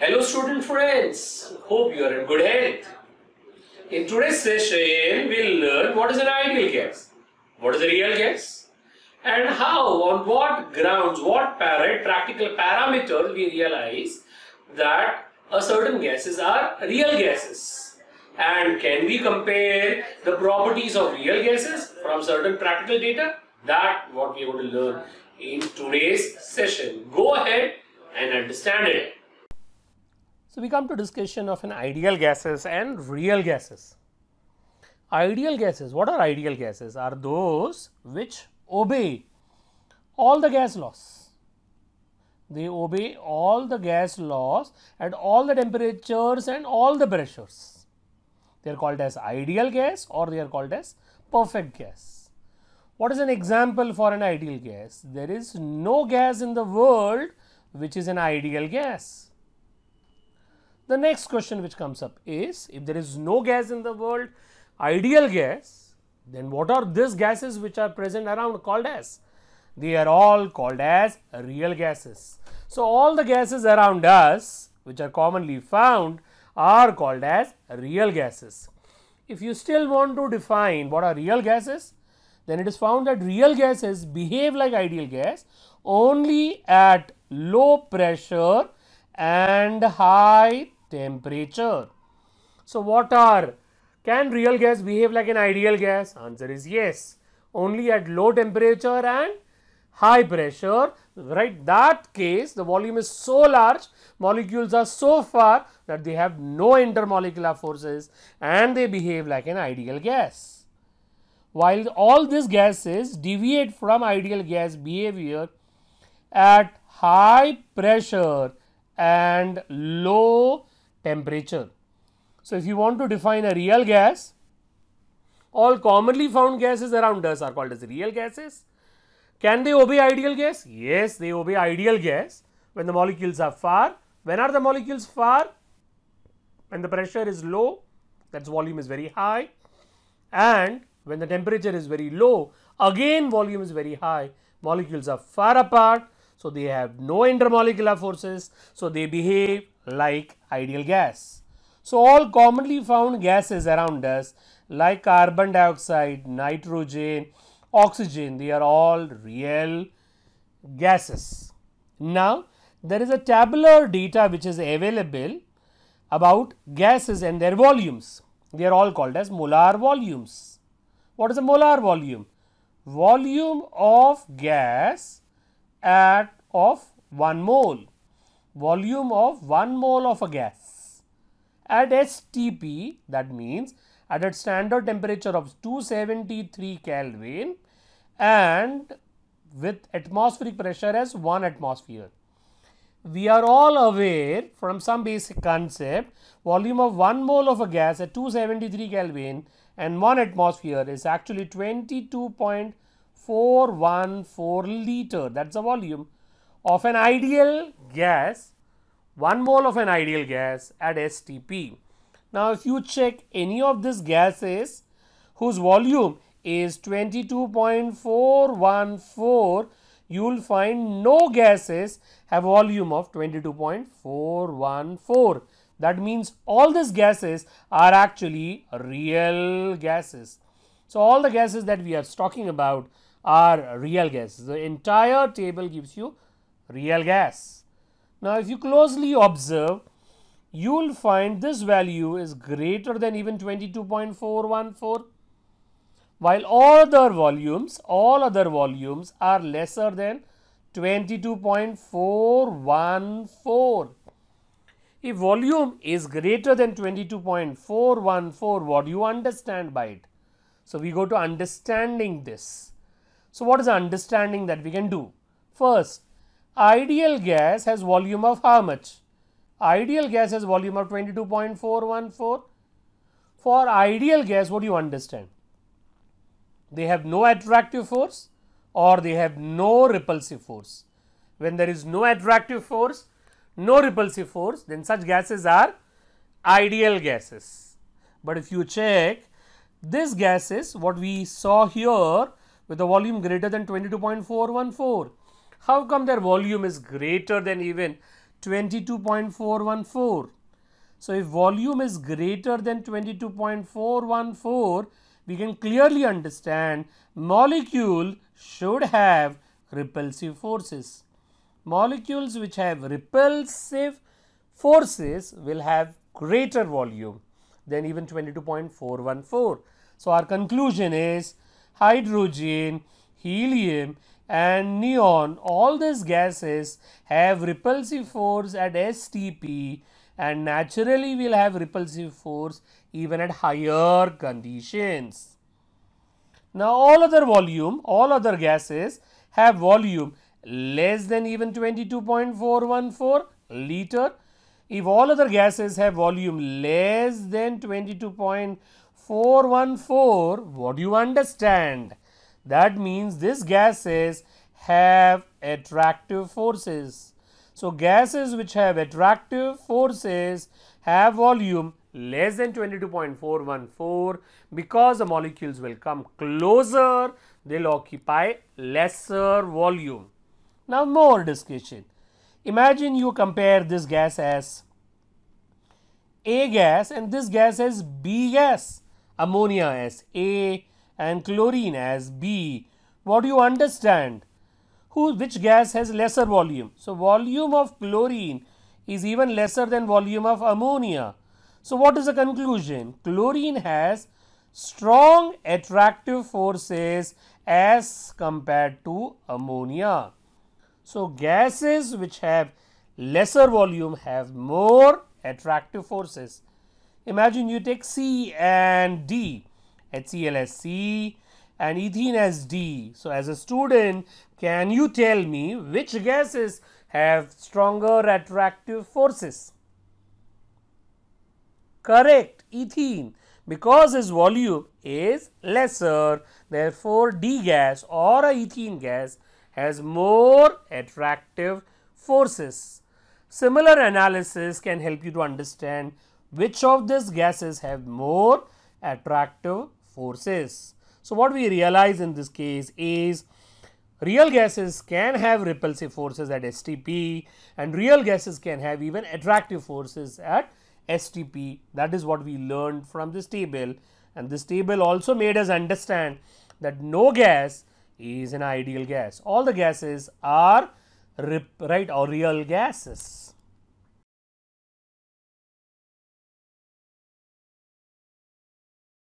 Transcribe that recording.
Hello student friends, hope you are in good health. In today's session, we'll learn what is an ideal gas, what is a real gas and how, on what grounds, what practical parameters we realize that a certain gases are real gases and can we compare the properties of real gases from certain practical data that what we are going to learn in today's session. Go ahead and understand it. So, we come to discussion of an ideal gases and real gases. Ideal gases, what are ideal gases? Are those which obey all the gas laws. They obey all the gas laws at all the temperatures and all the pressures. They are called as ideal gas or they are called as perfect gas. What is an example for an ideal gas? There is no gas in the world which is an ideal gas the next question which comes up is if there is no gas in the world ideal gas then what are these gases which are present around called as? They are all called as real gases. So, all the gases around us which are commonly found are called as real gases. If you still want to define what are real gases then it is found that real gases behave like ideal gas only at low pressure and high temperature. So, what are? Can real gas behave like an ideal gas? Answer is yes. Only at low temperature and high pressure, right? That case, the volume is so large, molecules are so far that they have no intermolecular forces and they behave like an ideal gas. While all these gases deviate from ideal gas behavior at high pressure and low temperature. So, if you want to define a real gas, all commonly found gases around us are called as real gases. Can they obey ideal gas? Yes, they obey ideal gas when the molecules are far. When are the molecules far? When the pressure is low, that's volume is very high. And when the temperature is very low, again volume is very high. Molecules are far apart, so they have no intermolecular forces, so they behave like ideal gas. So, all commonly found gases around us like carbon dioxide, nitrogen, oxygen, they are all real gases. Now, there is a tabular data which is available about gases and their volumes. They are all called as molar volumes. What is a molar volume? Volume of gas at of 1 mole volume of 1 mole of a gas at STP that means at a standard temperature of 273 Kelvin and with atmospheric pressure as 1 atmosphere. We are all aware from some basic concept volume of 1 mole of a gas at 273 Kelvin and 1 atmosphere is actually 22.414 liter that is the volume of an ideal gas, 1 mole of an ideal gas at STP. Now, if you check any of these gases whose volume is 22.414, you will find no gases have volume of 22.414. That means all these gases are actually real gases. So, all the gases that we are talking about are real gases. The entire table gives you real gas. Now, if you closely observe, you will find this value is greater than even 22.414 while all other volumes, all other volumes are lesser than 22.414. If volume is greater than 22.414, what do you understand by it? So, we go to understanding this. So, what is understanding that we can do? First, Ideal gas has volume of how much? Ideal gas has volume of 22.414. For ideal gas, what do you understand? They have no attractive force or they have no repulsive force. When there is no attractive force, no repulsive force, then such gases are ideal gases. But if you check this gases, what we saw here with a volume greater than 22.414, how come their volume is greater than even 22.414? So, if volume is greater than 22.414, we can clearly understand molecule should have repulsive forces. Molecules which have repulsive forces will have greater volume than even 22.414. So, our conclusion is hydrogen, helium and neon, all these gases have repulsive force at STP and naturally will have repulsive force even at higher conditions. Now, all other volume, all other gases have volume less than even 22.414 liter. If all other gases have volume less than 22.414, what do you understand? That means these gases have attractive forces. So, gases which have attractive forces have volume less than 22.414 because the molecules will come closer, they will occupy lesser volume. Now, more discussion. Imagine you compare this gas as A gas and this gas as B gas, ammonia as A, and chlorine as B. What do you understand? Who, which gas has lesser volume? So, volume of chlorine is even lesser than volume of ammonia. So, what is the conclusion? Chlorine has strong attractive forces as compared to ammonia. So, gases which have lesser volume have more attractive forces. Imagine you take C and D. HCl as C and ethene as D. So, as a student can you tell me which gases have stronger attractive forces? Correct ethene because its volume is lesser therefore, D gas or a ethene gas has more attractive forces. Similar analysis can help you to understand which of these gases have more attractive forces. So, what we realize in this case is real gases can have repulsive forces at STP and real gases can have even attractive forces at STP. That is what we learned from this table and this table also made us understand that no gas is an ideal gas. All the gases are right or real gases.